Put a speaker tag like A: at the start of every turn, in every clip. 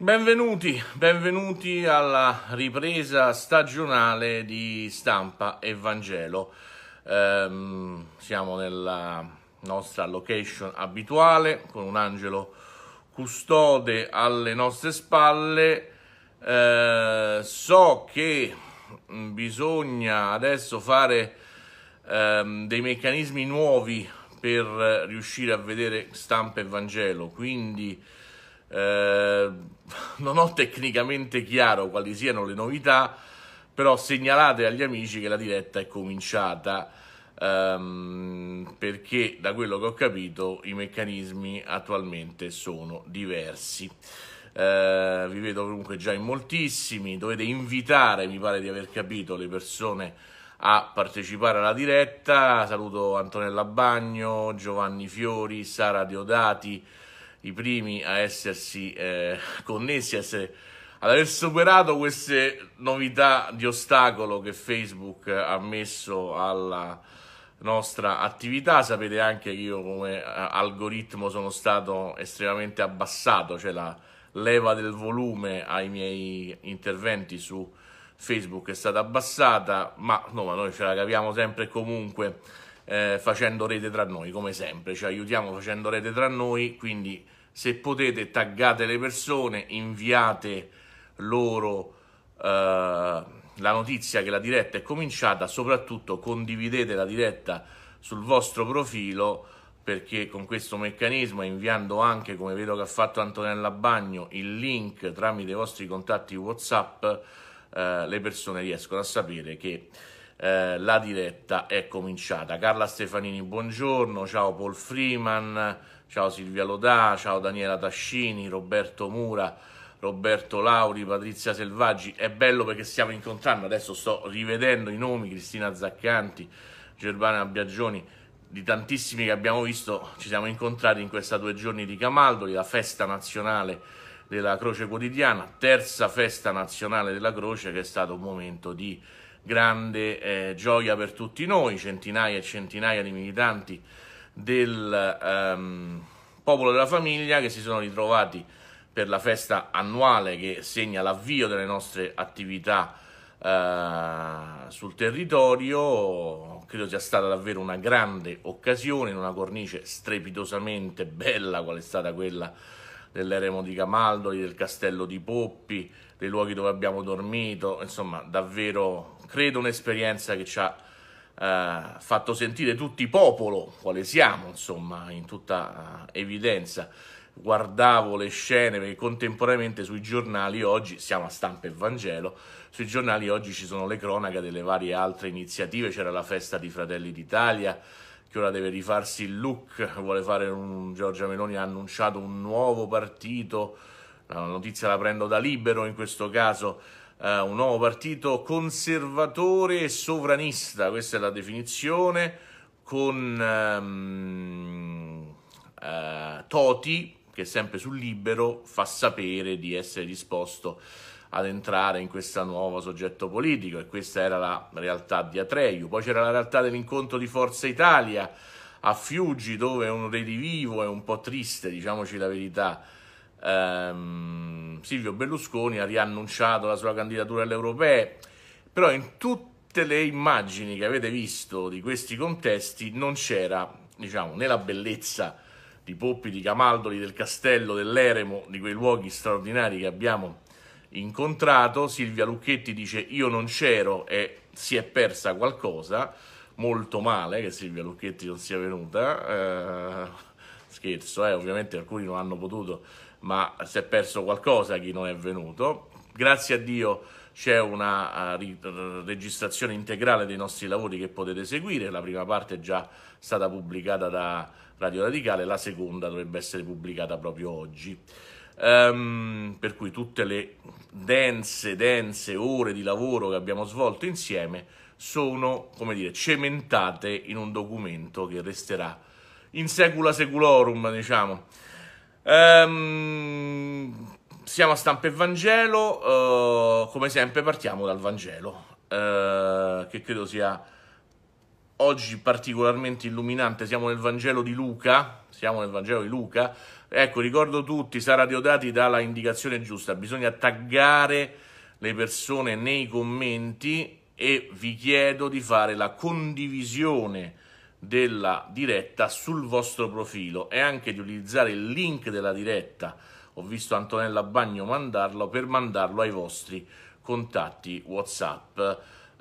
A: Benvenuti, benvenuti alla ripresa stagionale di Stampa e Vangelo. Ehm, siamo nella nostra location abituale con un angelo custode alle nostre spalle. Ehm, so che mm, bisogna adesso fare ehm, dei meccanismi nuovi per riuscire a vedere Stampa e Vangelo, quindi eh, non ho tecnicamente chiaro quali siano le novità, però segnalate agli amici che la diretta è cominciata. Ehm, perché da quello che ho capito i meccanismi attualmente sono diversi. Eh, vi vedo comunque già in moltissimi. Dovete invitare, mi pare di aver capito, le persone a partecipare alla diretta. Saluto Antonella Bagno, Giovanni Fiori, Sara Diodati i primi a essersi eh, connessi, a essere, ad aver superato queste novità di ostacolo che Facebook ha messo alla nostra attività. Sapete anche che io come eh, algoritmo sono stato estremamente abbassato, cioè la leva del volume ai miei interventi su Facebook è stata abbassata, ma, no, ma noi ce la capiamo sempre e comunque eh, facendo rete tra noi, come sempre, ci aiutiamo facendo rete tra noi, quindi se potete taggate le persone, inviate loro eh, la notizia che la diretta è cominciata, soprattutto condividete la diretta sul vostro profilo perché con questo meccanismo, inviando anche, come vedo che ha fatto Antonella Bagno, il link tramite i vostri contatti WhatsApp, eh, le persone riescono a sapere che eh, la diretta è cominciata. Carla Stefanini, buongiorno, ciao Paul Freeman, ciao Silvia Lodà, ciao Daniela Tascini, Roberto Mura, Roberto Lauri, Patrizia Selvaggi. È bello perché stiamo incontrando, adesso sto rivedendo i nomi, Cristina Zaccanti, Gervana Biagioni, di tantissimi che abbiamo visto, ci siamo incontrati in questi due giorni di Camaldoli, la festa nazionale della Croce Quotidiana, terza festa nazionale della Croce che è stato un momento di grande eh, gioia per tutti noi, centinaia e centinaia di militanti del ehm, popolo della famiglia che si sono ritrovati per la festa annuale che segna l'avvio delle nostre attività eh, sul territorio. Credo sia stata davvero una grande occasione in una cornice strepitosamente bella qual è stata quella dell'eremo di Camaldoli, del castello di Poppi, dei luoghi dove abbiamo dormito, insomma davvero credo un'esperienza che ci ha eh, fatto sentire tutti popolo, quale siamo, insomma, in tutta eh, evidenza. Guardavo le scene perché contemporaneamente sui giornali oggi, siamo a stampa e Vangelo, sui giornali oggi ci sono le cronache delle varie altre iniziative, c'era la festa di Fratelli d'Italia, che ora deve rifarsi il look, vuole fare un Giorgia Meloni ha annunciato un nuovo partito, la notizia la prendo da libero in questo caso eh, un nuovo partito conservatore e sovranista, questa è la definizione, con ehm, eh, Toti che sempre sul libero fa sapere di essere disposto ad entrare in questo nuovo soggetto politico e questa era la realtà di Atreiu. Poi c'era la realtà dell'incontro di Forza Italia a Fiuggi dove un redivivo, è un po' triste, diciamoci la verità, ehm, Silvio Berlusconi ha riannunciato la sua candidatura alle europee, però in tutte le immagini che avete visto di questi contesti non c'era, diciamo, né la bellezza di Poppi, di Camaldoli, del Castello, dell'Eremo, di quei luoghi straordinari che abbiamo incontrato. Silvia Lucchetti dice io non c'ero e si è persa qualcosa, molto male che Silvia Lucchetti non sia venuta, eh, scherzo, eh, ovviamente alcuni non hanno potuto ma si è perso qualcosa chi non è venuto. Grazie a Dio c'è una eh, registrazione integrale dei nostri lavori che potete seguire, la prima parte è già stata pubblicata da Radio Radicale, la seconda dovrebbe essere pubblicata proprio oggi. Um, per cui tutte le dense, dense ore di lavoro che abbiamo svolto insieme sono, come dire, cementate in un documento che resterà in secula seculorum, diciamo. Ehm, siamo a stampa e Vangelo, eh, come sempre partiamo dal Vangelo, eh, che credo sia oggi particolarmente illuminante. Siamo nel Vangelo di Luca, siamo nel Vangelo di Luca. Ecco, ricordo tutti, Sara Diodati dà la indicazione giusta, bisogna taggare le persone nei commenti e vi chiedo di fare la condivisione della diretta sul vostro profilo e anche di utilizzare il link della diretta. Ho visto Antonella Bagno mandarlo per mandarlo ai vostri contatti WhatsApp.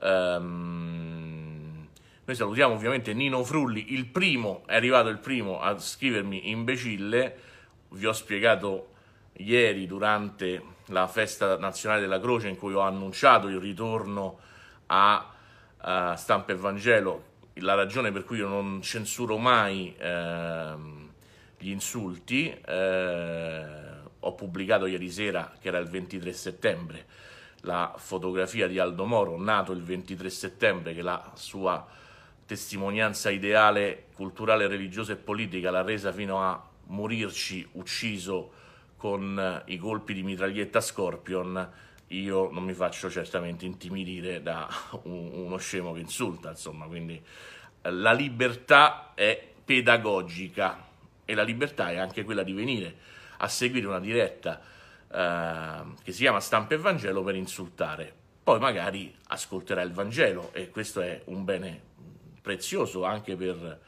A: Um, noi salutiamo ovviamente Nino Frulli, il primo, è arrivato il primo a scrivermi imbecille. Vi ho spiegato ieri durante la festa nazionale della croce in cui ho annunciato il ritorno a uh, Stampa Evangelo la ragione per cui io non censuro mai ehm, gli insulti. Eh, ho pubblicato ieri sera, che era il 23 settembre, la fotografia di Aldo Moro, nato il 23 settembre, che la sua testimonianza ideale, culturale, religiosa e politica l'ha resa fino a morirci ucciso con eh, i colpi di mitraglietta Scorpion io non mi faccio certamente intimidire da un, uno scemo che insulta, insomma, quindi eh, la libertà è pedagogica e la libertà è anche quella di venire a seguire una diretta eh, che si chiama Stampa e Vangelo per insultare. Poi magari ascolterà il Vangelo e questo è un bene prezioso anche per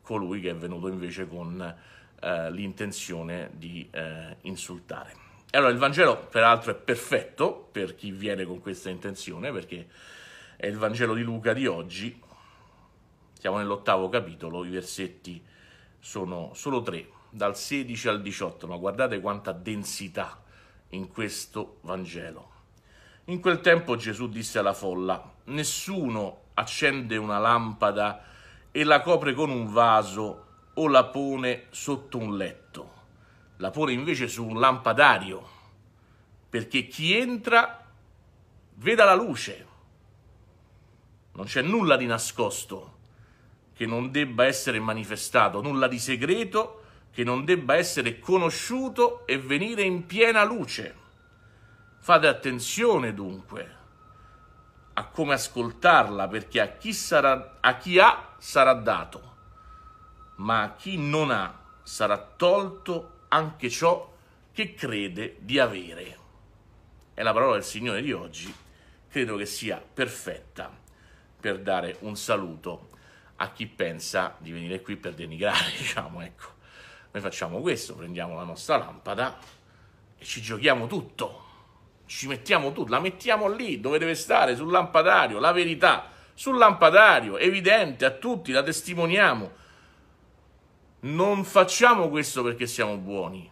A: colui che è venuto invece con eh, l'intenzione di eh, insultare allora il Vangelo, peraltro, è perfetto per chi viene con questa intenzione, perché è il Vangelo di Luca di oggi. Siamo nell'ottavo capitolo, i versetti sono solo tre, dal 16 al 18, ma guardate quanta densità in questo Vangelo. In quel tempo Gesù disse alla folla, nessuno accende una lampada e la copre con un vaso o la pone sotto un letto la pone invece su un lampadario, perché chi entra veda la luce. Non c'è nulla di nascosto che non debba essere manifestato, nulla di segreto che non debba essere conosciuto e venire in piena luce. Fate attenzione dunque a come ascoltarla, perché a chi, sarà, a chi ha sarà dato, ma a chi non ha sarà tolto anche ciò che crede di avere. È la parola del Signore di oggi credo che sia perfetta per dare un saluto a chi pensa di venire qui per denigrare, diciamo, ecco. Noi facciamo questo, prendiamo la nostra lampada e ci giochiamo tutto. Ci mettiamo tutto, la mettiamo lì dove deve stare, sul lampadario, la verità, sul lampadario, evidente a tutti, la testimoniamo non facciamo questo perché siamo buoni,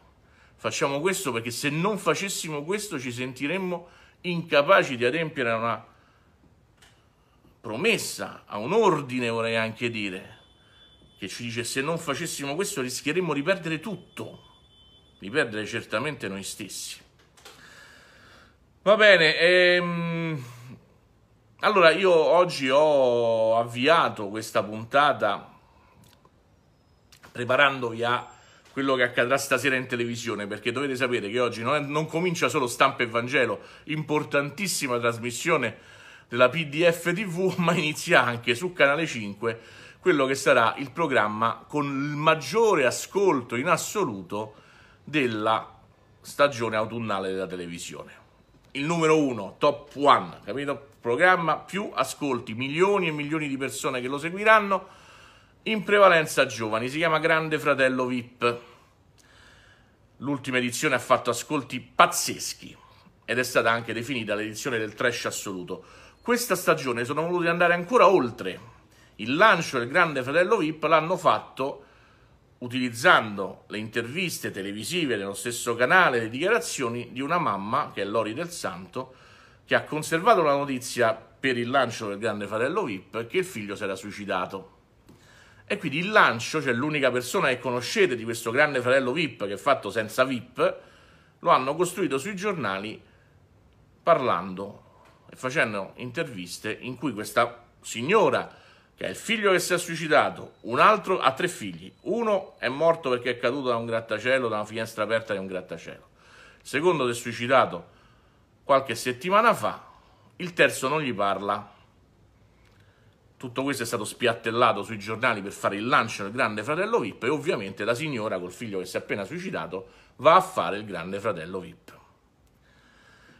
A: facciamo questo perché se non facessimo questo ci sentiremmo incapaci di adempiere a una promessa, a un ordine vorrei anche dire, che ci dice se non facessimo questo rischieremmo di perdere tutto, di perdere certamente noi stessi. Va bene, ehm, allora io oggi ho avviato questa puntata preparandovi a quello che accadrà stasera in televisione, perché dovete sapere che oggi non, è, non comincia solo Stampa e Vangelo, importantissima trasmissione della PDF TV, ma inizia anche su Canale 5 quello che sarà il programma con il maggiore ascolto in assoluto della stagione autunnale della televisione. Il numero uno, top one, capito? Programma più ascolti, milioni e milioni di persone che lo seguiranno in prevalenza giovani, si chiama Grande Fratello VIP. L'ultima edizione ha fatto ascolti pazzeschi ed è stata anche definita l'edizione del trash assoluto. Questa stagione sono voluti andare ancora oltre. Il lancio del Grande Fratello VIP l'hanno fatto utilizzando le interviste televisive dello stesso canale, le dichiarazioni di una mamma, che è Lori del Santo, che ha conservato la notizia per il lancio del Grande Fratello VIP che il figlio si era suicidato. E quindi il lancio, cioè l'unica persona che conoscete di questo grande fratello VIP che è fatto senza VIP, lo hanno costruito sui giornali parlando e facendo interviste in cui questa signora, che è il figlio che si è suicidato, un altro ha tre figli, uno è morto perché è caduto da un grattacielo, da una finestra aperta di un grattacielo, il secondo si è suicidato qualche settimana fa, il terzo non gli parla tutto questo è stato spiattellato sui giornali per fare il lancio del Grande Fratello VIP e ovviamente la signora col figlio che si è appena suicidato va a fare il Grande Fratello VIP.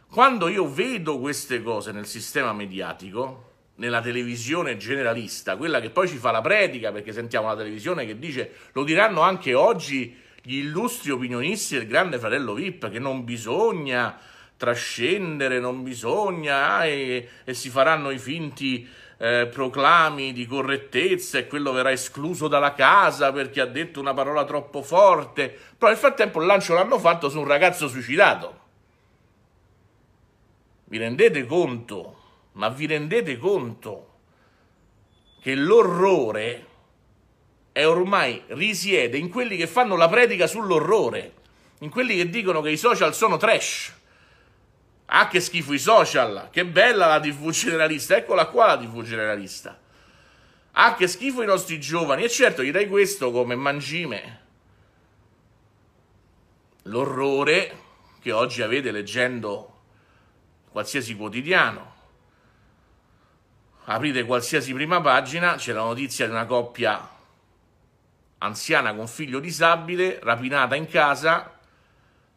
A: Quando io vedo queste cose nel sistema mediatico, nella televisione generalista, quella che poi ci fa la predica, perché sentiamo la televisione che dice lo diranno anche oggi gli illustri opinionisti del Grande Fratello VIP, che non bisogna trascendere, non bisogna, ah, e, e si faranno i finti eh, proclami di correttezza e quello verrà escluso dalla casa perché ha detto una parola troppo forte. Però nel frattempo il lancio l'hanno fatto su un ragazzo suicidato. Vi rendete conto? Ma vi rendete conto che l'orrore è ormai risiede in quelli che fanno la predica sull'orrore, in quelli che dicono che i social sono trash. Ah, che schifo i social! Che bella la TV generalista! Eccola qua la TV generalista! Ah, che schifo i nostri giovani! E certo, gli dai questo come mangime. L'orrore che oggi avete leggendo qualsiasi quotidiano. Aprite qualsiasi prima pagina, c'è la notizia di una coppia anziana con figlio disabile, rapinata in casa,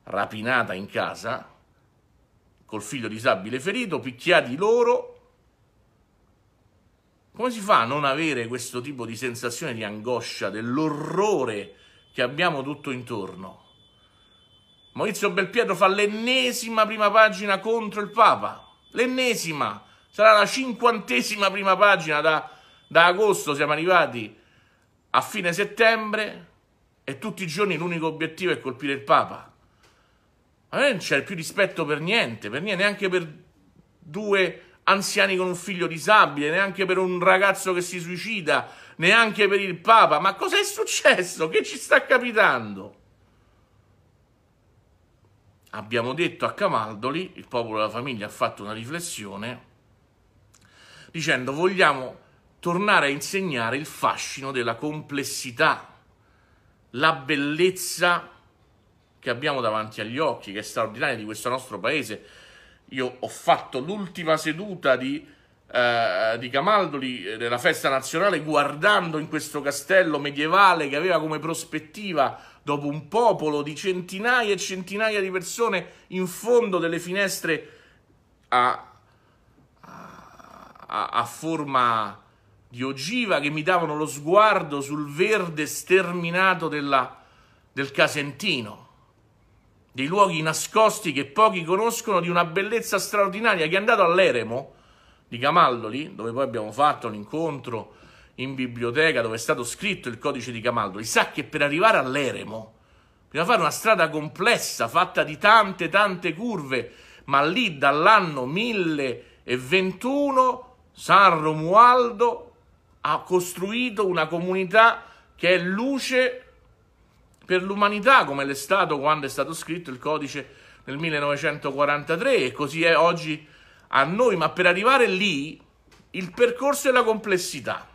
A: rapinata in casa, col figlio disabile ferito, picchiati loro. Come si fa a non avere questo tipo di sensazione di angoscia, dell'orrore che abbiamo tutto intorno? Maurizio Belpietro fa l'ennesima prima pagina contro il Papa. L'ennesima. Sarà la cinquantesima prima pagina da, da agosto. Siamo arrivati a fine settembre e tutti i giorni l'unico obiettivo è colpire il Papa. A me non c'è più rispetto per niente, per niente, neanche per due anziani con un figlio disabile, neanche per un ragazzo che si suicida, neanche per il Papa. Ma cosa è successo? Che ci sta capitando? Abbiamo detto a Camaldoli, il popolo della famiglia ha fatto una riflessione dicendo vogliamo tornare a insegnare il fascino della complessità, la bellezza che abbiamo davanti agli occhi, che è straordinaria di questo nostro paese. Io ho fatto l'ultima seduta di, eh, di Camaldoli eh, della festa nazionale guardando in questo castello medievale che aveva come prospettiva dopo un popolo di centinaia e centinaia di persone in fondo delle finestre a, a, a forma di ogiva che mi davano lo sguardo sul verde sterminato della, del Casentino dei luoghi nascosti che pochi conoscono, di una bellezza straordinaria, che è andato all'Eremo di Camaldoli, dove poi abbiamo fatto un incontro in biblioteca dove è stato scritto il codice di Camaldoli, sa che per arrivare all'Eremo bisogna fare una strada complessa, fatta di tante tante curve, ma lì dall'anno 1021 San Romualdo ha costruito una comunità che è luce per l'umanità, come l'è stato quando è stato scritto il codice nel 1943 e così è oggi a noi, ma per arrivare lì il percorso è la complessità.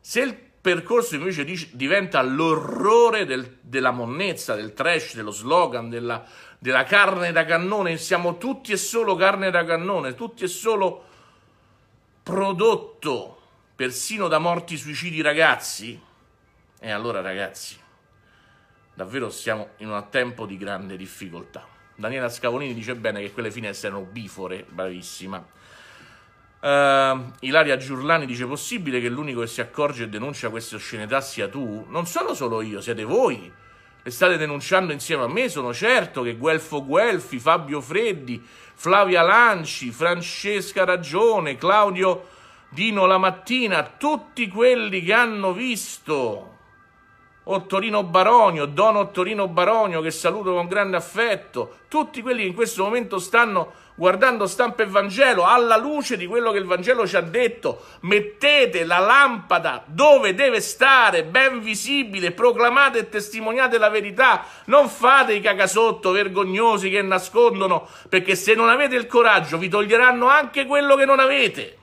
A: Se il percorso invece dice, diventa l'orrore del, della monnezza, del trash, dello slogan, della, della carne da cannone, siamo tutti e solo carne da cannone, tutti e solo prodotto persino da morti suicidi ragazzi, e allora ragazzi, Davvero siamo in un tempo di grande difficoltà. Daniela Scavolini dice bene che quelle finestre erano bifore, bravissima. Uh, Ilaria Giurlani dice possibile che l'unico che si accorge e denuncia queste oscenità sia tu? Non sono solo io, siete voi. Le state denunciando insieme a me, sono certo che Guelfo Guelfi, Fabio Freddi, Flavia Lanci, Francesca Ragione, Claudio Dino La Mattina, tutti quelli che hanno visto Ottorino Baronio, Don Ottorino Baronio che saluto con grande affetto, tutti quelli che in questo momento stanno guardando stampa e Vangelo, alla luce di quello che il Vangelo ci ha detto, mettete la lampada dove deve stare, ben visibile, proclamate e testimoniate la verità, non fate i cacasotto vergognosi che nascondono, perché se non avete il coraggio vi toglieranno anche quello che non avete.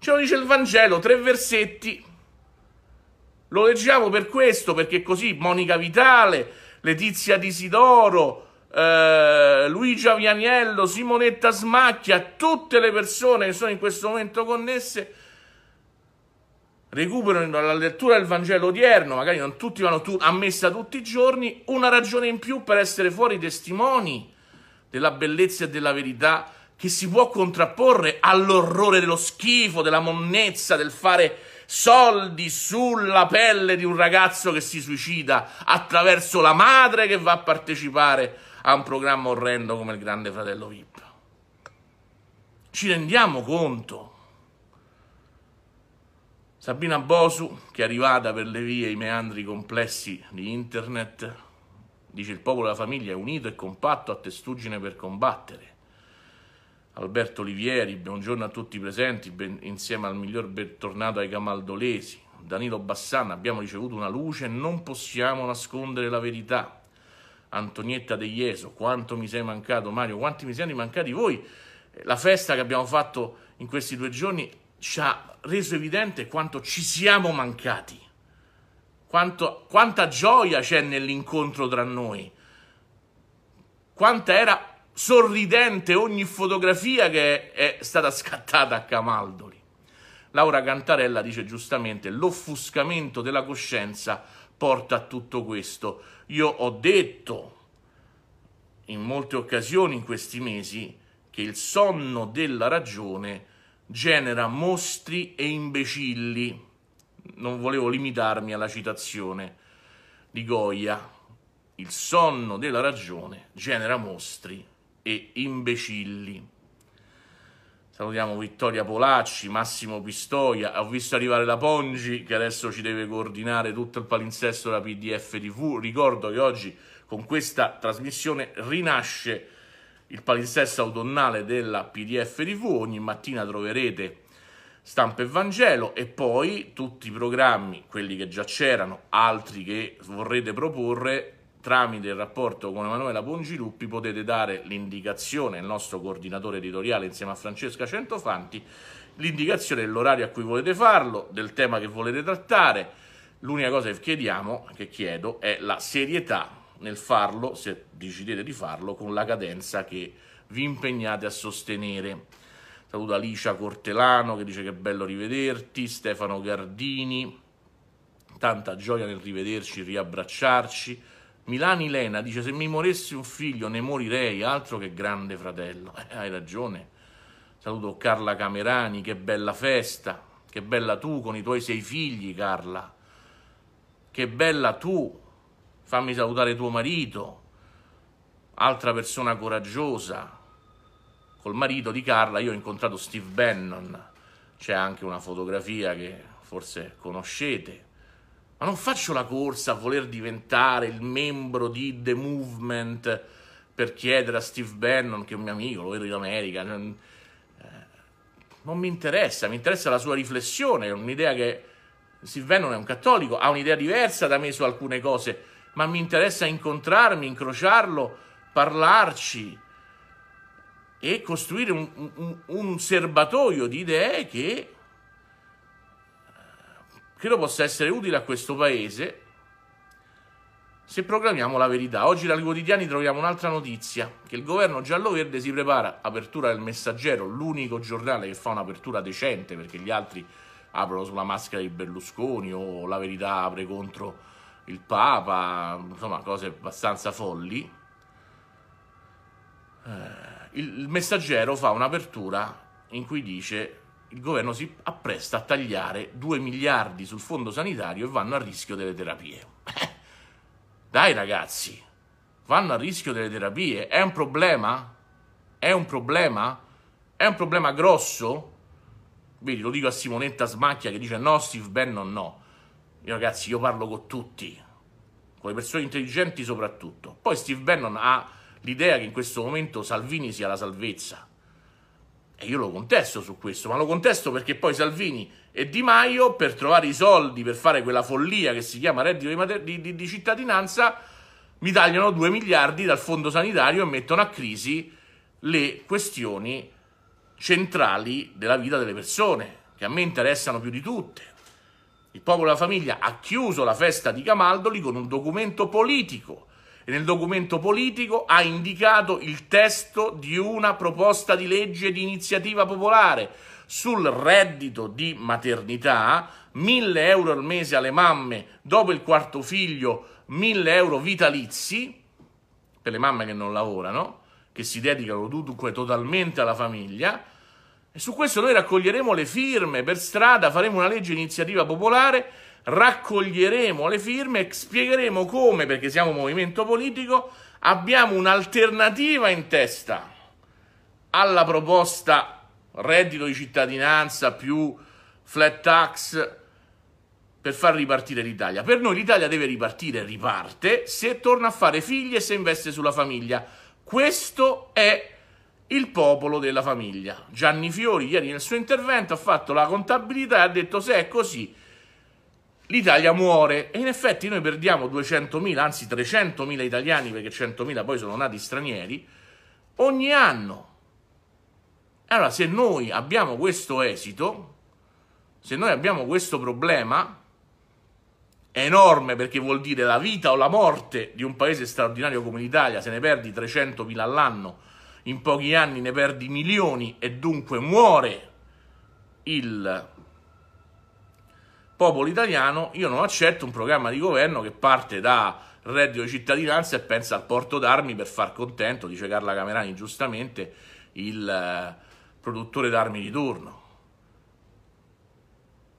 A: Ce lo dice il Vangelo, tre versetti. Lo leggiamo per questo, perché così Monica Vitale, Letizia Disidoro, eh, Luigia Vianiello, Simonetta Smacchia, tutte le persone che sono in questo momento connesse recuperano la lettura del Vangelo odierno, magari non tutti vanno tu- a messa tutti i giorni, una ragione in più per essere fuori testimoni della bellezza e della verità che si può contrapporre all'orrore dello schifo, della monnezza, del fare soldi sulla pelle di un ragazzo che si suicida attraverso la madre che va a partecipare a un programma orrendo come il Grande Fratello VIP. Ci rendiamo conto. Sabina Bosu, che è arrivata per le vie e i meandri complessi di internet, dice il popolo e la famiglia è unito e compatto a testuggine per combattere. Alberto Olivieri, buongiorno a tutti i presenti, ben, insieme al miglior bentornato ai Camaldolesi, Danilo Bassan, abbiamo ricevuto una luce, non possiamo nascondere la verità. Antonietta De Jeso, quanto mi sei mancato Mario, quanti mi siete mancati voi. Eh, la festa che abbiamo fatto in questi due giorni ci ha reso evidente quanto ci siamo mancati, quanto, quanta gioia c'è nell'incontro tra noi, quanta era sorridente ogni fotografia che è stata scattata a Camaldoli. Laura Cantarella dice giustamente l'offuscamento della coscienza porta a tutto questo. Io ho detto in molte occasioni in questi mesi che il sonno della ragione genera mostri e imbecilli. Non volevo limitarmi alla citazione di Goya. Il sonno della ragione genera mostri e imbecilli. Salutiamo Vittoria Polacci, Massimo Pistoia. Ho visto arrivare la Pongi che adesso ci deve coordinare tutto il palinsesto della PDF TV. Ricordo che oggi con questa trasmissione rinasce il palinsesto autunnale della PDF TV. Ogni mattina troverete Stampa e Vangelo e poi tutti i programmi, quelli che già c'erano, altri che vorrete proporre tramite il rapporto con Emanuela Bongiluppi potete dare l'indicazione, il nostro coordinatore editoriale insieme a Francesca Centofanti, l'indicazione dell'orario a cui volete farlo, del tema che volete trattare. L'unica cosa che chiediamo, che chiedo, è la serietà nel farlo, se decidete di farlo, con la cadenza che vi impegnate a sostenere. Saluto Alicia Cortelano che dice che è bello rivederti, Stefano Gardini, tanta gioia nel rivederci, riabbracciarci. Milani Lena dice: Se mi moressi un figlio, ne morirei. Altro che grande fratello. Eh, hai ragione. Saluto Carla Camerani, che bella festa. Che bella tu con i tuoi sei figli, Carla. Che bella tu. Fammi salutare tuo marito. Altra persona coraggiosa. Col marito di Carla io ho incontrato Steve Bannon. C'è anche una fotografia che forse conoscete ma non faccio la corsa a voler diventare il membro di The Movement per chiedere a Steve Bannon, che è un mio amico, lo vedo in America. Non, eh, non mi interessa, mi interessa la sua riflessione, è un'idea che Steve Bannon è un cattolico, ha un'idea diversa da me su alcune cose, ma mi interessa incontrarmi, incrociarlo, parlarci e costruire un, un, un serbatoio di idee che credo possa essere utile a questo paese se proclamiamo la verità. Oggi dai quotidiani troviamo un'altra notizia, che il governo giallo-verde si prepara, apertura del messaggero, l'unico giornale che fa un'apertura decente, perché gli altri aprono sulla maschera di Berlusconi o la verità apre contro il Papa, insomma cose abbastanza folli. Eh, il messaggero fa un'apertura in cui dice il governo si appresta a tagliare 2 miliardi sul fondo sanitario e vanno a rischio delle terapie. Dai ragazzi, vanno a rischio delle terapie, è un problema? È un problema? È un problema grosso? Vedi, lo dico a Simonetta Smacchia che dice no, Steve Bannon no. Io, ragazzi, io parlo con tutti, con le persone intelligenti soprattutto. Poi Steve Bannon ha l'idea che in questo momento Salvini sia la salvezza e io lo contesto su questo, ma lo contesto perché poi Salvini e Di Maio, per trovare i soldi per fare quella follia che si chiama reddito di, di, di, di cittadinanza, mi tagliano 2 miliardi dal fondo sanitario e mettono a crisi le questioni centrali della vita delle persone, che a me interessano più di tutte. Il popolo e la famiglia ha chiuso la festa di Camaldoli con un documento politico e nel documento politico ha indicato il testo di una proposta di legge di iniziativa popolare sul reddito di maternità, 1000 euro al mese alle mamme dopo il quarto figlio, 1000 euro vitalizi per le mamme che non lavorano, che si dedicano dunque totalmente alla famiglia. E su questo noi raccoglieremo le firme per strada, faremo una legge iniziativa popolare raccoglieremo le firme e spiegheremo come, perché siamo un movimento politico, abbiamo un'alternativa in testa alla proposta reddito di cittadinanza più flat tax per far ripartire l'Italia. Per noi l'Italia deve ripartire, riparte, se torna a fare figli e se investe sulla famiglia. Questo è il popolo della famiglia. Gianni Fiori ieri nel suo intervento ha fatto la contabilità e ha detto se è così l'Italia muore e in effetti noi perdiamo 200.000, anzi 300.000 italiani perché 100.000 poi sono nati stranieri ogni anno. Allora se noi abbiamo questo esito, se noi abbiamo questo problema enorme perché vuol dire la vita o la morte di un paese straordinario come l'Italia, se ne perdi 300.000 all'anno, in pochi anni ne perdi milioni e dunque muore il popolo italiano, io non accetto un programma di governo che parte da reddito di cittadinanza e pensa al porto d'armi per far contento, dice Carla Camerani giustamente, il eh, produttore d'armi di turno.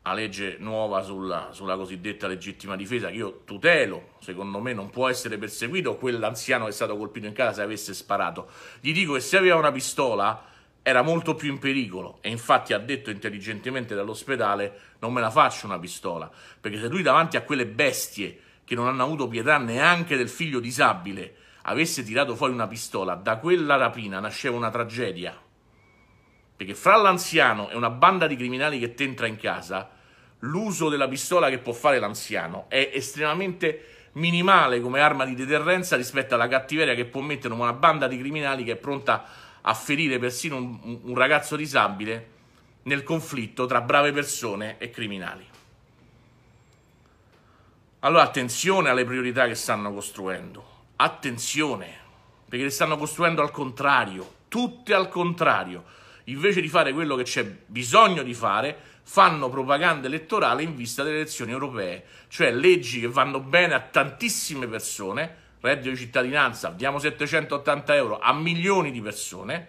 A: La legge nuova sulla, sulla cosiddetta legittima difesa che io tutelo, secondo me non può essere perseguito quell'anziano che è stato colpito in casa se avesse sparato. Gli dico che se aveva una pistola era molto più in pericolo e infatti ha detto intelligentemente dall'ospedale non me la faccio una pistola, perché se lui davanti a quelle bestie che non hanno avuto pietà neanche del figlio disabile avesse tirato fuori una pistola, da quella rapina nasceva una tragedia. Perché fra l'anziano e una banda di criminali che t'entra in casa, l'uso della pistola che può fare l'anziano è estremamente minimale come arma di deterrenza rispetto alla cattiveria che può mettere una banda di criminali che è pronta a a ferire persino un, un ragazzo disabile nel conflitto tra brave persone e criminali. Allora attenzione alle priorità che stanno costruendo, attenzione, perché le stanno costruendo al contrario, tutte al contrario. Invece di fare quello che c'è bisogno di fare, fanno propaganda elettorale in vista delle elezioni europee, cioè leggi che vanno bene a tantissime persone, reddito di cittadinanza, diamo 780 euro a milioni di persone,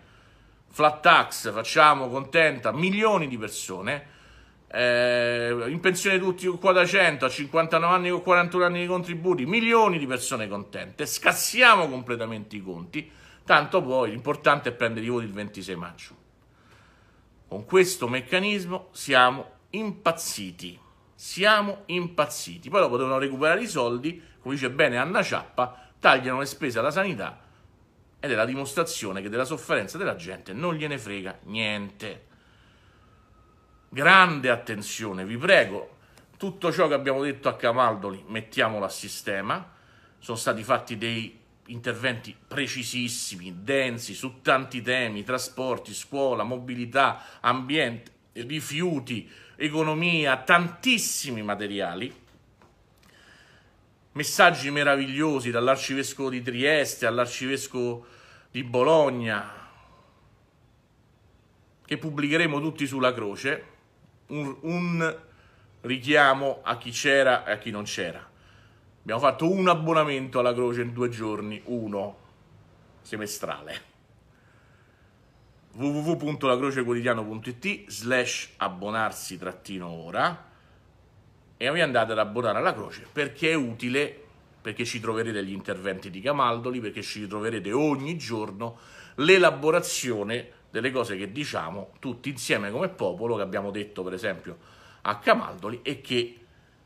A: flat tax, facciamo contenta milioni di persone, eh, in pensione tutti con quota 100, a 59 anni con 41 anni di contributi, milioni di persone contente, scassiamo completamente i conti, tanto poi l'importante è prendere i voti il 26 maggio. Con questo meccanismo siamo impazziti, siamo impazziti, poi dopo devono recuperare i soldi, come dice bene Anna Ciappa, tagliano le spese alla sanità ed è la dimostrazione che della sofferenza della gente non gliene frega niente. Grande attenzione, vi prego, tutto ciò che abbiamo detto a Camaldoli mettiamolo a sistema. Sono stati fatti dei interventi precisissimi, densi su tanti temi, trasporti, scuola, mobilità, ambiente, rifiuti, economia, tantissimi materiali messaggi meravigliosi dall'arcivescovo di Trieste all'arcivescovo di Bologna, che pubblicheremo tutti sulla croce, un, un richiamo a chi c'era e a chi non c'era. Abbiamo fatto un abbonamento alla croce in due giorni, uno semestrale www.lacrocequotidiano.it slash abbonarsi trattino ora e vi andate ad abbonare alla croce perché è utile, perché ci troverete gli interventi di Camaldoli, perché ci troverete ogni giorno l'elaborazione delle cose che diciamo tutti insieme come popolo, che abbiamo detto per esempio a Camaldoli e che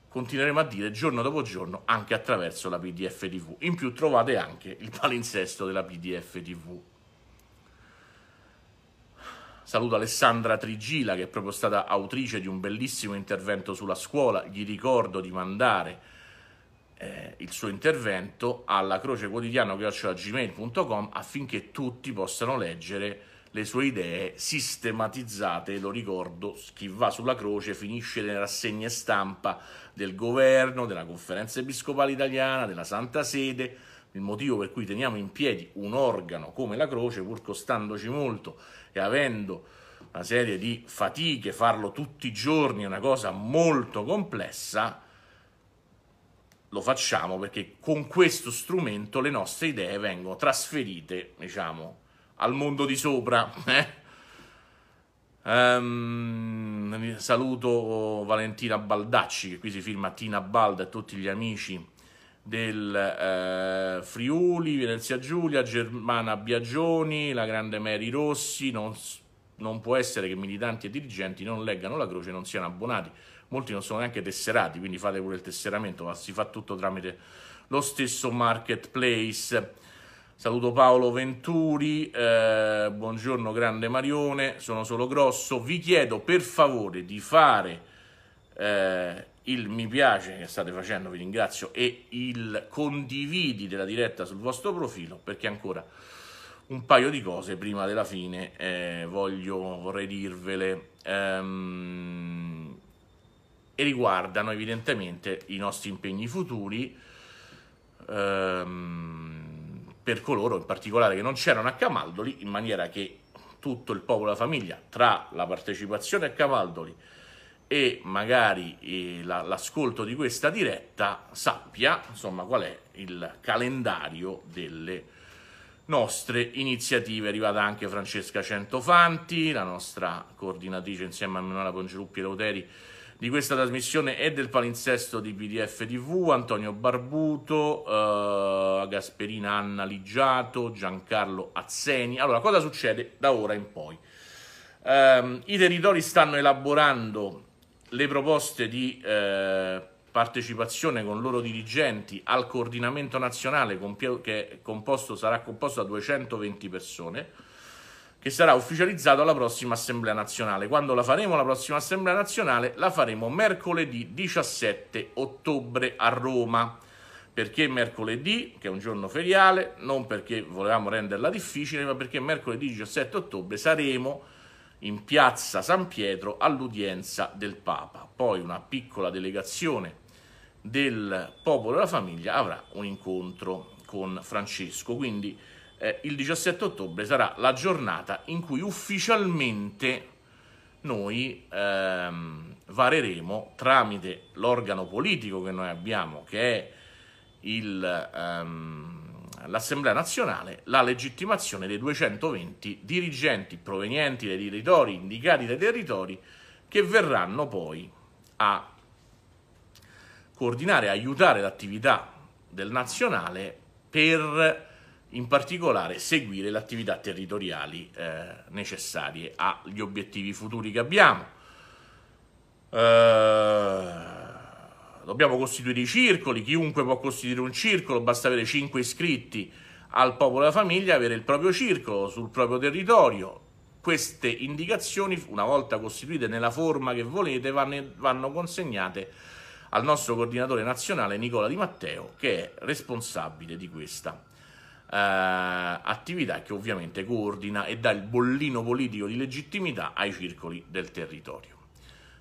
A: continueremo a dire giorno dopo giorno anche attraverso la PDF TV. In più trovate anche il palinsesto della PDF TV. Saluto Alessandra Trigila che è proprio stata autrice di un bellissimo intervento sulla scuola. Gli ricordo di mandare eh, il suo intervento alla croce gmail.com affinché tutti possano leggere le sue idee sistematizzate, lo ricordo, chi va sulla croce finisce nelle rassegne stampa del governo, della conferenza episcopale italiana, della Santa Sede, il motivo per cui teniamo in piedi un organo come la croce, pur costandoci molto e avendo una serie di fatiche, farlo tutti i giorni è una cosa molto complessa, lo facciamo perché con questo strumento le nostre idee vengono trasferite, diciamo, al mondo di sopra. um, saluto Valentina Baldacci che qui si firma Tina Balda e tutti gli amici del eh, Friuli, Venezia Giulia, Germana Biagioni, la grande Mary Rossi, non, non può essere che militanti e dirigenti non leggano la croce e non siano abbonati, molti non sono neanche tesserati, quindi fate pure il tesseramento, ma si fa tutto tramite lo stesso marketplace. Saluto Paolo Venturi, eh, buongiorno grande Marione, sono solo grosso, vi chiedo per favore di fare eh, il mi piace che state facendo, vi ringrazio, e il condividi della diretta sul vostro profilo, perché ancora un paio di cose prima della fine eh, voglio, vorrei dirvele ehm, e riguardano evidentemente i nostri impegni futuri ehm, per coloro in particolare che non c'erano a Camaldoli in maniera che tutto il popolo e la famiglia tra la partecipazione a Camaldoli e magari eh, l'ascolto di questa diretta sappia insomma qual è il calendario delle nostre iniziative. È arrivata anche Francesca Centofanti, la nostra coordinatrice insieme a Manuela Pongeluppi e Lauteri di questa trasmissione e del palinsesto di PDF TV, Antonio Barbuto, eh, Gasperina Anna Ligiato, Giancarlo Azzeni. Allora, cosa succede da ora in poi? Eh, I territori stanno elaborando le proposte di eh, partecipazione con loro dirigenti al coordinamento nazionale che composto, sarà composto da 220 persone che sarà ufficializzato alla prossima assemblea nazionale. Quando la faremo la prossima assemblea nazionale? La faremo mercoledì 17 ottobre a Roma. Perché mercoledì, che è un giorno feriale, non perché volevamo renderla difficile, ma perché mercoledì 17 ottobre saremo in piazza San Pietro all'udienza del Papa. Poi una piccola delegazione del popolo della famiglia avrà un incontro con Francesco. Quindi eh, il 17 ottobre sarà la giornata in cui ufficialmente noi ehm, vareremo tramite l'organo politico che noi abbiamo, che è il... Ehm, l'Assemblea nazionale la legittimazione dei 220 dirigenti provenienti dai territori, indicati dai territori, che verranno poi a coordinare, aiutare l'attività del nazionale per in particolare seguire le attività territoriali eh, necessarie agli obiettivi futuri che abbiamo. Eh, Dobbiamo costituire i circoli, chiunque può costituire un circolo, basta avere 5 iscritti al popolo e alla famiglia, avere il proprio circolo sul proprio territorio. Queste indicazioni, una volta costituite nella forma che volete, vanno consegnate al nostro coordinatore nazionale Nicola Di Matteo, che è responsabile di questa eh, attività che ovviamente coordina e dà il bollino politico di legittimità ai circoli del territorio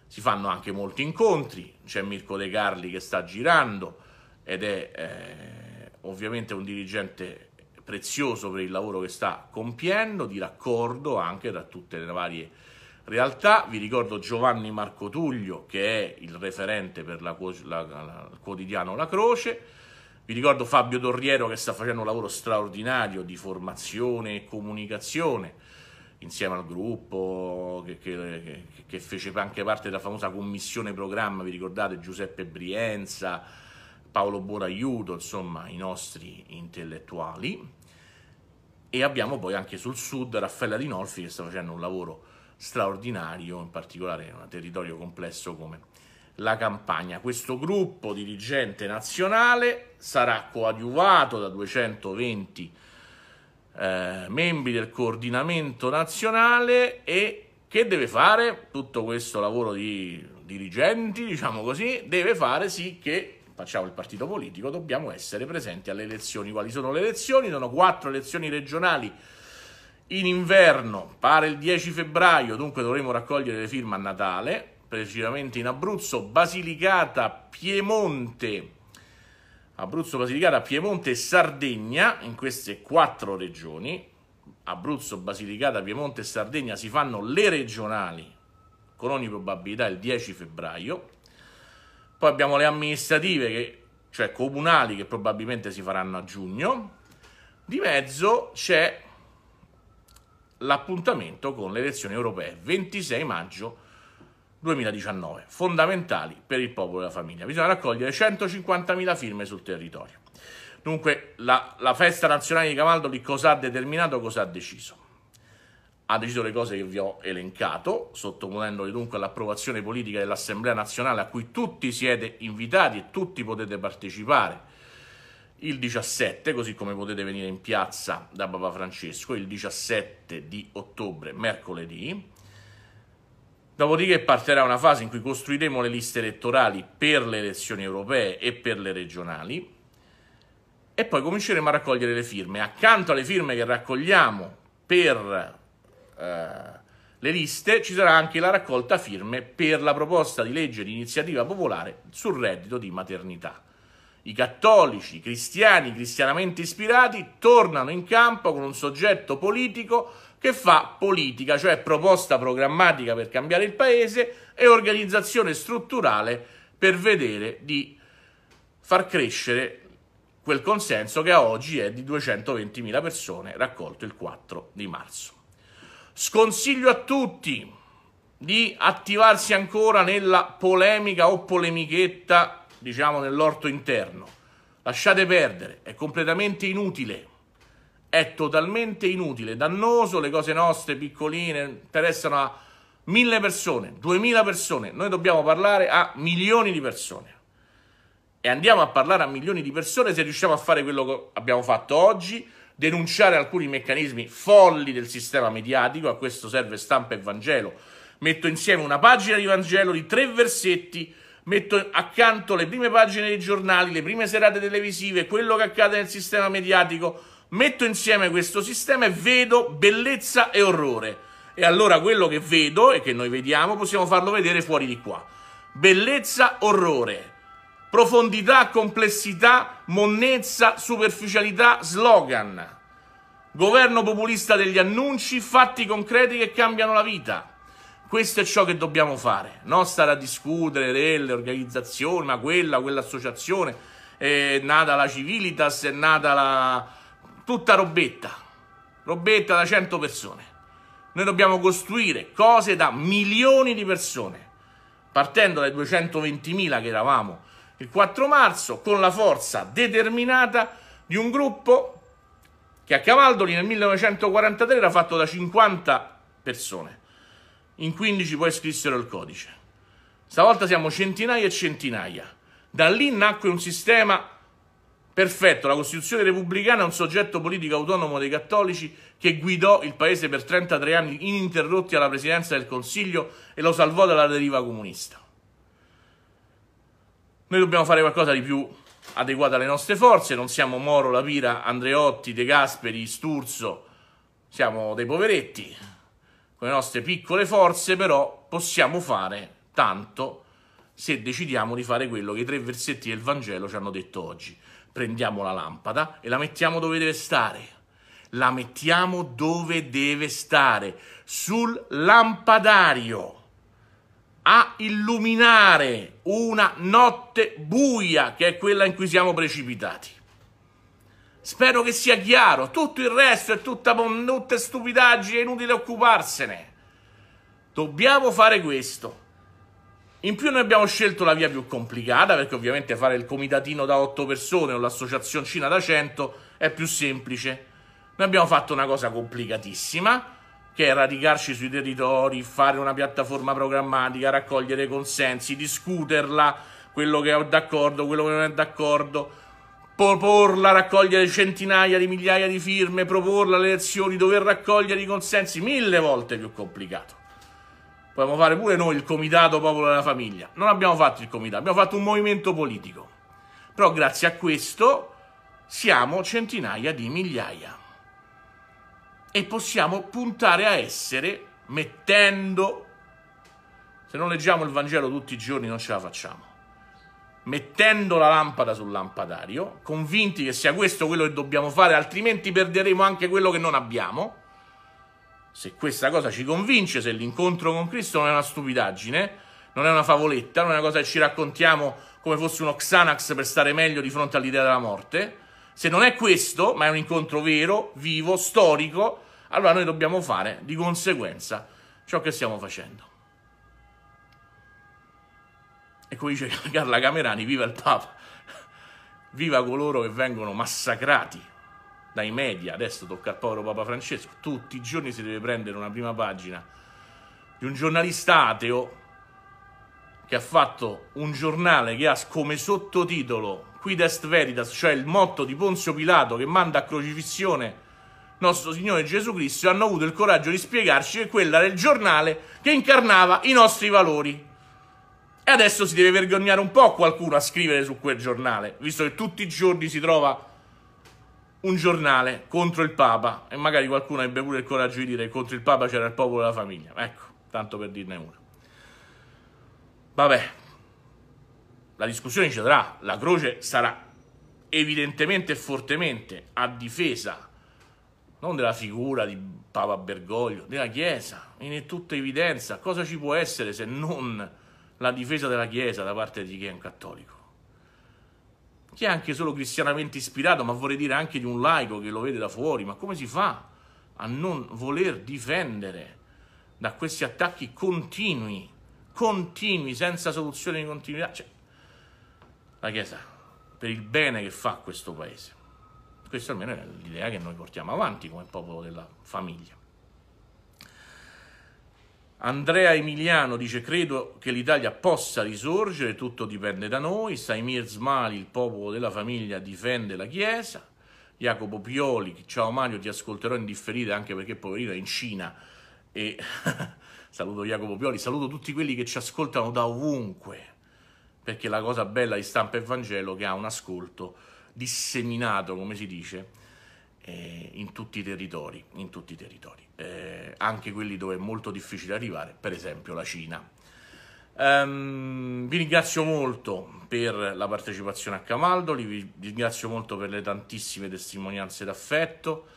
A: si fanno anche molti incontri, c'è Mirko De Carli che sta girando ed è eh, ovviamente un dirigente prezioso per il lavoro che sta compiendo, di raccordo anche tra tutte le varie realtà. Vi ricordo Giovanni Marco Tuglio che è il referente per la, la, la, il quotidiano La Croce, vi ricordo Fabio Dorriero che sta facendo un lavoro straordinario di formazione e comunicazione, insieme al gruppo che, che, che, fece anche parte della famosa commissione programma, vi ricordate Giuseppe Brienza, Paolo Boraiuto, insomma i nostri intellettuali. E abbiamo poi anche sul sud Raffaella Dinolfi che sta facendo un lavoro straordinario, in particolare in un territorio complesso come la Campania. Questo gruppo dirigente nazionale sarà coadiuvato da 220 persone eh, membri del coordinamento nazionale e che deve fare tutto questo lavoro di dirigenti, diciamo così, deve fare sì che facciamo il partito politico, dobbiamo essere presenti alle elezioni. Quali sono le elezioni? Sono quattro elezioni regionali in inverno, pare il 10 febbraio, dunque dovremo raccogliere le firme a Natale, precisamente in Abruzzo, Basilicata, Piemonte, Abruzzo, Basilicata, Piemonte e Sardegna, in queste quattro regioni, Abruzzo, Basilicata, Piemonte e Sardegna si fanno le regionali con ogni probabilità il 10 febbraio. Poi abbiamo le amministrative, che, cioè comunali, che probabilmente si faranno a giugno. Di mezzo c'è l'appuntamento con le elezioni europee, 26 maggio 2019, fondamentali per il popolo e la famiglia. Bisogna raccogliere 150.000 firme sul territorio. Dunque la, la festa nazionale di Cavaldoli cosa ha determinato, cosa ha deciso? Ha deciso le cose che vi ho elencato, sottoponendole dunque all'approvazione politica dell'Assemblea nazionale a cui tutti siete invitati e tutti potete partecipare il 17, così come potete venire in piazza da Papa Francesco, il 17 di ottobre, mercoledì Dopodiché partirà una fase in cui costruiremo le liste elettorali per le elezioni europee e per le regionali e poi cominceremo a raccogliere le firme. Accanto alle firme che raccogliamo per eh, le liste ci sarà anche la raccolta firme per la proposta di legge di iniziativa popolare sul reddito di maternità. I cattolici, i cristiani, i cristianamente ispirati tornano in campo con un soggetto politico che fa politica, cioè proposta programmatica per cambiare il paese e organizzazione strutturale per vedere di far crescere quel consenso che a oggi è di 220.000 persone raccolto il 4 di marzo. Sconsiglio a tutti di attivarsi ancora nella polemica o polemichetta, diciamo, nell'orto interno. Lasciate perdere, è completamente inutile è totalmente inutile, dannoso, le cose nostre piccoline interessano a mille persone, duemila persone, noi dobbiamo parlare a milioni di persone. E andiamo a parlare a milioni di persone se riusciamo a fare quello che abbiamo fatto oggi, denunciare alcuni meccanismi folli del sistema mediatico, a questo serve stampa e Vangelo. Metto insieme una pagina di Vangelo di tre versetti, metto accanto le prime pagine dei giornali, le prime serate televisive, quello che accade nel sistema mediatico, metto insieme questo sistema e vedo bellezza e orrore. E allora quello che vedo e che noi vediamo possiamo farlo vedere fuori di qua. Bellezza, orrore, profondità, complessità, monnezza, superficialità, slogan. Governo populista degli annunci, fatti concreti che cambiano la vita. Questo è ciò che dobbiamo fare, non stare a discutere delle organizzazioni, ma quella, quell'associazione, è nata la Civilitas, è nata la, tutta robetta, robetta da 100 persone. Noi dobbiamo costruire cose da milioni di persone, partendo dai 220.000 che eravamo il 4 marzo, con la forza determinata di un gruppo che a Cavaldoli nel 1943 era fatto da 50 persone. In 15 poi scrissero il codice. Stavolta siamo centinaia e centinaia. Da lì nacque un sistema Perfetto, la Costituzione repubblicana è un soggetto politico autonomo dei cattolici che guidò il paese per 33 anni ininterrotti alla presidenza del Consiglio e lo salvò dalla deriva comunista. Noi dobbiamo fare qualcosa di più adeguato alle nostre forze, non siamo Moro, La Pira, Andreotti, De Gasperi, Sturzo, siamo dei poveretti. Con le nostre piccole forze però possiamo fare tanto se decidiamo di fare quello che i tre versetti del Vangelo ci hanno detto oggi prendiamo la lampada e la mettiamo dove deve stare. La mettiamo dove deve stare, sul lampadario, a illuminare una notte buia che è quella in cui siamo precipitati. Spero che sia chiaro, tutto il resto è tutta, tutta stupidaggine, è inutile occuparsene. Dobbiamo fare questo. In più noi abbiamo scelto la via più complicata perché ovviamente fare il comitatino da 8 persone o l'associazioncina da 100 è più semplice. Noi abbiamo fatto una cosa complicatissima che è radicarci sui territori, fare una piattaforma programmatica, raccogliere consensi, discuterla, quello che è d'accordo, quello che non è d'accordo, proporla, raccogliere centinaia di migliaia di firme, proporla alle elezioni, dover raccogliere i consensi, mille volte più complicato. Volevamo fare pure noi il comitato popolo della famiglia. Non abbiamo fatto il comitato, abbiamo fatto un movimento politico. Però grazie a questo siamo centinaia di migliaia. E possiamo puntare a essere mettendo... Se non leggiamo il Vangelo tutti i giorni non ce la facciamo. Mettendo la lampada sul lampadario, convinti che sia questo quello che dobbiamo fare, altrimenti perderemo anche quello che non abbiamo se questa cosa ci convince, se l'incontro con Cristo non è una stupidaggine, non è una favoletta, non è una cosa che ci raccontiamo come fosse uno Xanax per stare meglio di fronte all'idea della morte, se non è questo, ma è un incontro vero, vivo, storico, allora noi dobbiamo fare di conseguenza ciò che stiamo facendo. E come dice Carla Camerani, viva il Papa, viva coloro che vengono massacrati dai media, adesso tocca al povero Papa Francesco, tutti i giorni si deve prendere una prima pagina di un giornalista ateo che ha fatto un giornale che ha come sottotitolo Quid est veritas, cioè il motto di Ponzio Pilato che manda a crocifissione nostro Signore Gesù Cristo hanno avuto il coraggio di spiegarci che quella era il giornale che incarnava i nostri valori. E adesso si deve vergognare un po' qualcuno a scrivere su quel giornale, visto che tutti i giorni si trova un giornale contro il Papa e magari qualcuno ebbe pure il coraggio di dire che contro il Papa c'era il popolo e la famiglia. Ecco, tanto per dirne uno. Vabbè, la discussione ci sarà, la croce sarà evidentemente e fortemente a difesa non della figura di Papa Bergoglio, della Chiesa, in tutta evidenza. Cosa ci può essere se non la difesa della Chiesa da parte di chi è un cattolico? chi è anche solo cristianamente ispirato, ma vorrei dire anche di un laico che lo vede da fuori, ma come si fa a non voler difendere da questi attacchi continui, continui, senza soluzione di continuità? Cioè, la Chiesa, per il bene che fa questo Paese. Questa almeno è l'idea che noi portiamo avanti come popolo della famiglia. Andrea Emiliano dice credo che l'Italia possa risorgere, tutto dipende da noi. Saimir Smali, il popolo della famiglia, difende la Chiesa. Jacopo Pioli, ciao Mario, ti ascolterò in differita anche perché poverino è in Cina. E saluto Jacopo Pioli, saluto tutti quelli che ci ascoltano da ovunque, perché la cosa bella di Stampa e Vangelo è che ha un ascolto disseminato, come si dice, eh, in tutti i territori, in tutti i territori eh, anche quelli dove è molto difficile arrivare, per esempio la Cina. Um, vi ringrazio molto per la partecipazione a Camaldoli, vi ringrazio molto per le tantissime testimonianze d'affetto,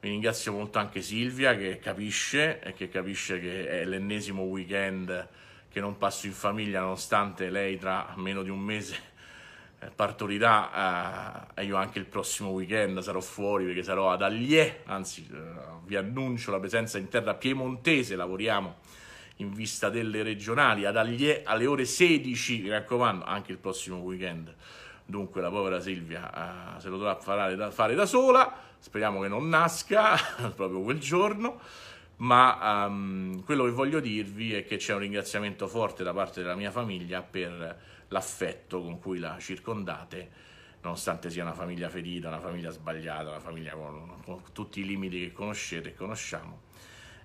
A: vi ringrazio molto anche Silvia che capisce e che capisce che è l'ennesimo weekend che non passo in famiglia nonostante lei tra meno di un mese eh, partorirà eh, io anche il prossimo weekend sarò fuori perché sarò ad Allier anzi eh, vi annuncio la presenza in terra piemontese lavoriamo in vista delle regionali ad Allier alle ore 16 mi raccomando anche il prossimo weekend dunque la povera Silvia eh, se lo dovrà fare da, fare da sola speriamo che non nasca proprio quel giorno ma um, quello che voglio dirvi è che c'è un ringraziamento forte da parte della mia famiglia per l'affetto con cui la circondate, nonostante sia una famiglia ferita, una famiglia sbagliata, una famiglia con, con tutti i limiti che conoscete e conosciamo,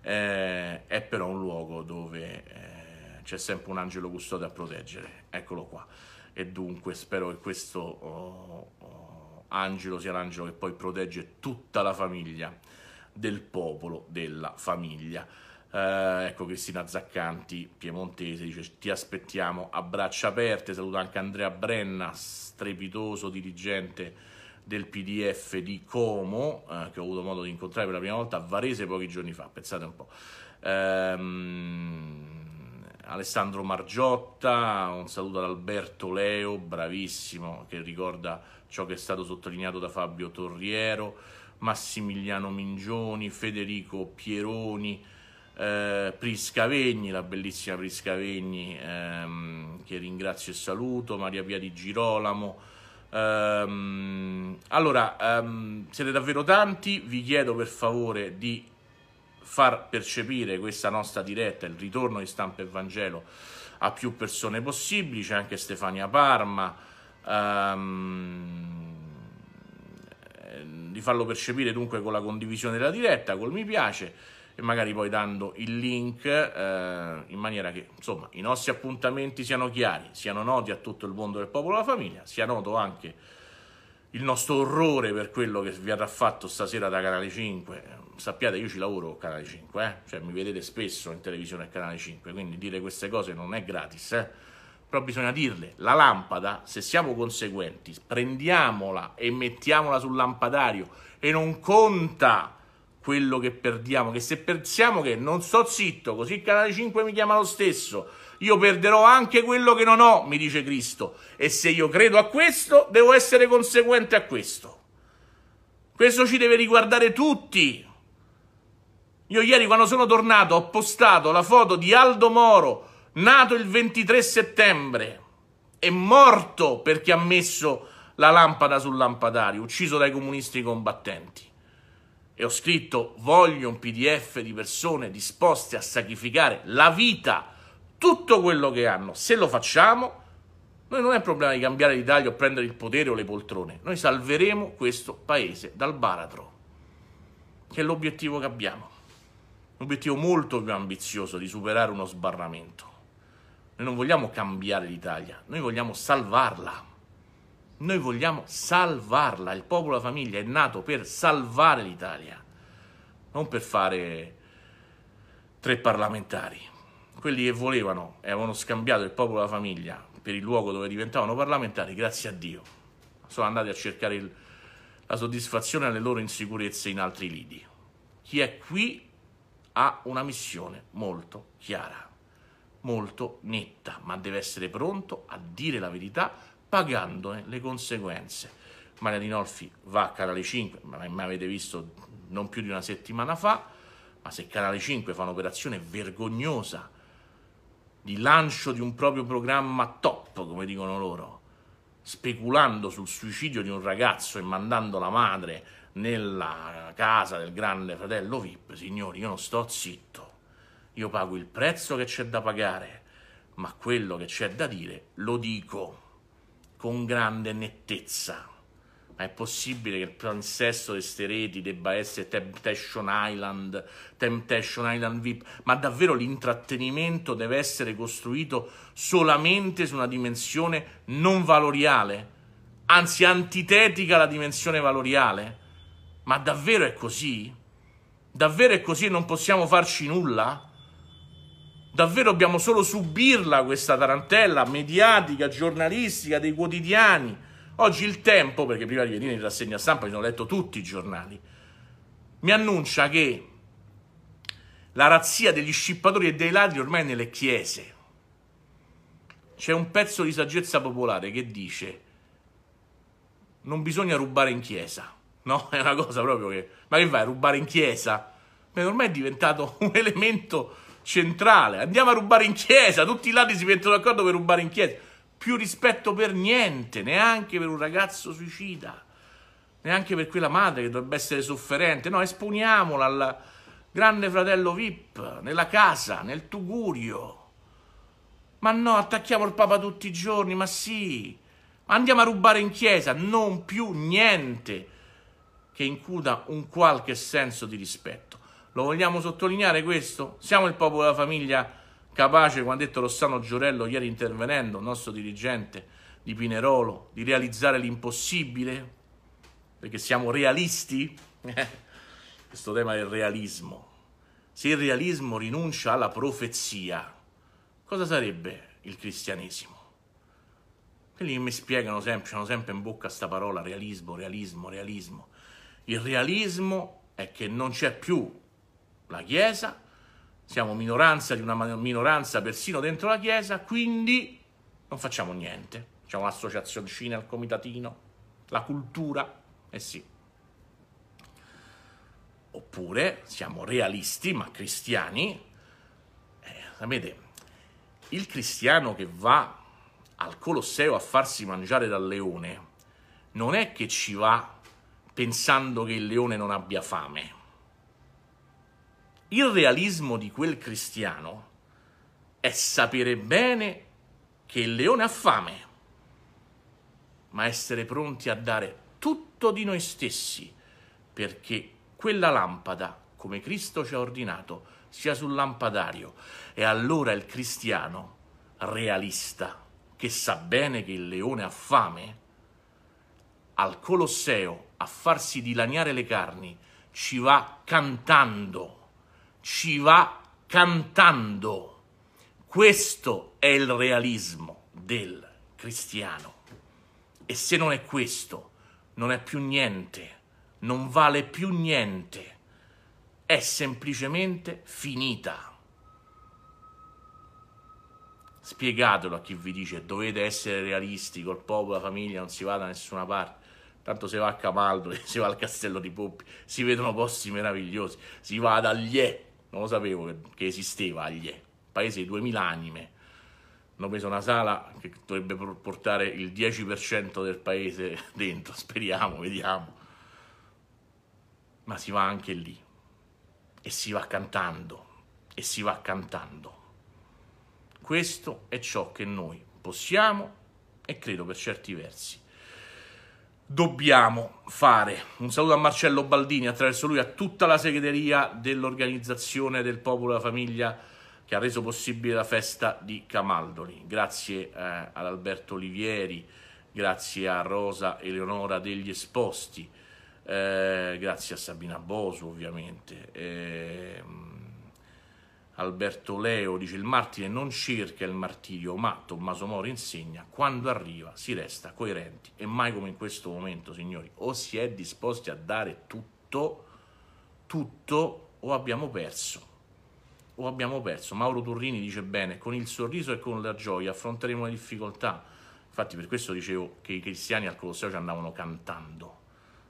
A: eh, è però un luogo dove eh, c'è sempre un angelo custode a proteggere, eccolo qua. E dunque spero che questo oh, oh, angelo sia l'angelo che poi protegge tutta la famiglia del popolo della famiglia. Eh, ecco Cristina Zaccanti, piemontese, dice ti aspettiamo a braccia aperte, saluto anche Andrea Brenna, strepitoso dirigente del PDF di Como, eh, che ho avuto modo di incontrare per la prima volta a Varese pochi giorni fa, pensate un po'. Ehm, Alessandro Margiotta, un saluto ad Alberto Leo, bravissimo, che ricorda ciò che è stato sottolineato da Fabio Torriero, Massimiliano Mingioni, Federico Pieroni, eh, Priscavegni, la bellissima Priscavegni ehm, che ringrazio e saluto, Maria Pia di Girolamo. Ehm, allora, ehm, siete davvero tanti, vi chiedo per favore di far percepire questa nostra diretta, il ritorno di Stampa e Vangelo a più persone possibili, c'è anche Stefania Parma, ehm, eh, di farlo percepire dunque con la condivisione della diretta, col mi piace e magari poi dando il link eh, in maniera che insomma i nostri appuntamenti siano chiari, siano noti a tutto il mondo del popolo e della famiglia, sia noto anche il nostro orrore per quello che vi verrà fatto stasera da Canale 5. Sappiate, io ci lavoro con Canale 5, eh? cioè mi vedete spesso in televisione a Canale 5, quindi dire queste cose non è gratis, eh? però bisogna dirle. La lampada, se siamo conseguenti, prendiamola e mettiamola sul lampadario e non conta quello che perdiamo, che se pensiamo che non sto zitto, così Canale 5 mi chiama lo stesso, io perderò anche quello che non ho, mi dice Cristo, e se io credo a questo, devo essere conseguente a questo. Questo ci deve riguardare tutti. Io ieri quando sono tornato ho postato la foto di Aldo Moro, nato il 23 settembre, e morto perché ha messo la lampada sul lampadario, ucciso dai comunisti combattenti e ho scritto voglio un PDF di persone disposte a sacrificare la vita, tutto quello che hanno. Se lo facciamo, noi non è un problema di cambiare l'Italia o prendere il potere o le poltrone. Noi salveremo questo paese dal baratro, che è l'obiettivo che abbiamo. Un obiettivo molto più ambizioso di superare uno sbarramento. Noi non vogliamo cambiare l'Italia, noi vogliamo salvarla. Noi vogliamo salvarla, il popolo della famiglia è nato per salvare l'Italia, non per fare tre parlamentari. Quelli che volevano e avevano scambiato il popolo della famiglia per il luogo dove diventavano parlamentari, grazie a Dio, sono andati a cercare il, la soddisfazione alle loro insicurezze in altri lidi. Chi è qui ha una missione molto chiara, molto netta, ma deve essere pronto a dire la verità pagandone eh, le conseguenze. Maria Di Nolfi va a Canale 5, ma mi avete visto non più di una settimana fa, ma se Canale 5 fa un'operazione vergognosa di lancio di un proprio programma top, come dicono loro, speculando sul suicidio di un ragazzo e mandando la madre nella casa del grande fratello VIP, signori, io non sto zitto. Io pago il prezzo che c'è da pagare, ma quello che c'è da dire lo dico con grande nettezza. Ma è possibile che il prinsesso di queste reti debba essere Temptation Island, Temptation Island VIP? Ma davvero l'intrattenimento deve essere costruito solamente su una dimensione non valoriale? Anzi, antitetica alla dimensione valoriale? Ma davvero è così? Davvero è così e non possiamo farci nulla? Davvero dobbiamo solo subirla questa tarantella mediatica, giornalistica, dei quotidiani. Oggi il tempo, perché prima di venire in rassegna stampa mi sono letto tutti i giornali, mi annuncia che la razzia degli scippatori e dei ladri ormai è nelle chiese. C'è un pezzo di saggezza popolare che dice non bisogna rubare in chiesa. No, è una cosa proprio che... Ma che vai, rubare in chiesa? Beh, ormai è diventato un elemento centrale. Andiamo a rubare in chiesa, tutti i lati si mettono d'accordo per rubare in chiesa. Più rispetto per niente, neanche per un ragazzo suicida, neanche per quella madre che dovrebbe essere sofferente. No, esponiamola al grande fratello VIP, nella casa, nel tugurio. Ma no, attacchiamo il Papa tutti i giorni, ma sì. Andiamo a rubare in chiesa, non più niente che incuda un qualche senso di rispetto. Lo vogliamo sottolineare questo? Siamo il popolo della famiglia capace, come ha detto Rossano Giorello ieri intervenendo, il nostro dirigente di Pinerolo, di realizzare l'impossibile? Perché siamo realisti? Eh, questo tema del realismo. Se il realismo rinuncia alla profezia, cosa sarebbe il cristianesimo? Quelli che mi spiegano sempre, hanno sempre in bocca questa parola realismo, realismo, realismo. Il realismo è che non c'è più la Chiesa, siamo minoranza di una minoranza persino dentro la Chiesa, quindi non facciamo niente. C'è un'associazioncina, al comitatino, la cultura, eh sì. Oppure siamo realisti ma cristiani. Eh, sapete, il cristiano che va al Colosseo a farsi mangiare dal leone non è che ci va pensando che il leone non abbia fame il realismo di quel cristiano è sapere bene che il leone ha fame, ma essere pronti a dare tutto di noi stessi perché quella lampada, come Cristo ci ha ordinato, sia sul lampadario. E allora il cristiano realista, che sa bene che il leone ha fame, al Colosseo a farsi dilaniare le carni, ci va cantando ci va cantando. Questo è il realismo del cristiano. E se non è questo, non è più niente, non vale più niente, è semplicemente finita. Spiegatelo a chi vi dice dovete essere realisti col popolo, la famiglia, non si va da nessuna parte. Tanto si va a Camaldoli, si va al castello di Poppi, si vedono posti meravigliosi, si va ad Aglietto non lo sapevo che, che esisteva Aglie, paese di 2000 anime. Hanno preso una sala che dovrebbe portare il 10% del paese dentro, speriamo, vediamo. Ma si va anche lì e si va cantando e si va cantando. Questo è ciò che noi possiamo e credo per certi versi dobbiamo fare. Un saluto a Marcello Baldini, attraverso lui a tutta la segreteria dell'organizzazione del Popolo e della Famiglia che ha reso possibile la festa di Camaldoli. Grazie eh, ad Alberto Olivieri, grazie a Rosa Eleonora degli Esposti, eh, grazie a Sabina Bosu ovviamente. Eh, Alberto Leo dice il martire non cerca il martirio, ma Tommaso Moro insegna quando arriva si resta coerenti e mai come in questo momento, signori, o si è disposti a dare tutto, tutto o abbiamo perso. O abbiamo perso. Mauro Turrini dice bene, con il sorriso e con la gioia affronteremo le difficoltà. Infatti per questo dicevo che i cristiani al Colosseo ci andavano cantando.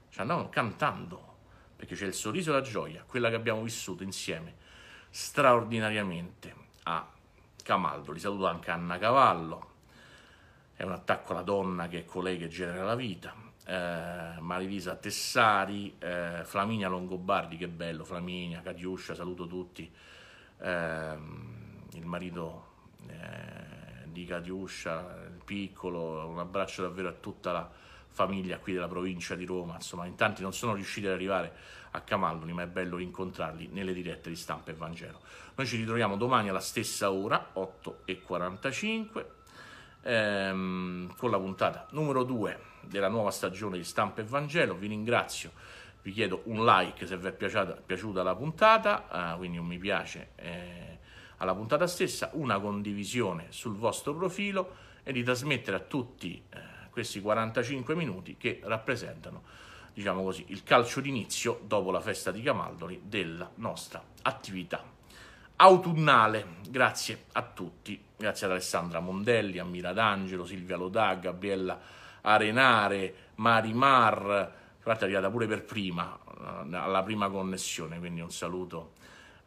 A: Ci andavano cantando, perché c'è il sorriso e la gioia, quella che abbiamo vissuto insieme straordinariamente a Camaldo. Li saluto anche Anna Cavallo, è un attacco alla donna che è colei che genera la vita. Eh, Marilisa Tessari, eh, Flaminia Longobardi, che bello, Flaminia, Cadiuscia, saluto tutti. Eh, il marito eh, di Cadiuscia, il piccolo, un abbraccio davvero a tutta la famiglia qui della provincia di Roma. Insomma, in tanti non sono riusciti ad arrivare a Camalloni, ma è bello incontrarli nelle dirette di stampa e Vangelo. Noi ci ritroviamo domani alla stessa ora, 8.45, ehm, con la puntata numero 2 della nuova stagione di stampa e Vangelo. Vi ringrazio, vi chiedo un like se vi è piaciuta, piaciuta la puntata, eh, quindi un mi piace eh, alla puntata stessa, una condivisione sul vostro profilo e di trasmettere a tutti eh, questi 45 minuti che rappresentano diciamo così, il calcio d'inizio dopo la festa di Camaldoli della nostra attività autunnale. Grazie a tutti, grazie ad Alessandra Mondelli, a Mira D'Angelo, Silvia Lodà, Gabriella Arenare, Marimar, che è arrivata pure per prima, eh, alla prima connessione, quindi un saluto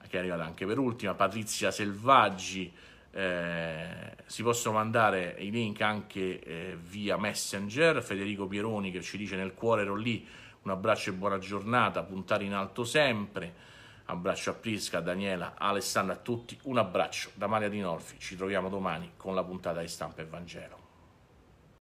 A: che è arrivata anche per ultima, Patrizia Selvaggi, eh, si possono mandare i link anche eh, via Messenger. Federico Pieroni che ci dice nel cuore ero lì, un abbraccio e buona giornata, puntare in alto sempre. Abbraccio a Prisca, a Daniela, a Alessandra, a tutti. Un abbraccio da Maria Di Norfi. Ci troviamo domani con la puntata di stampa e Vangelo.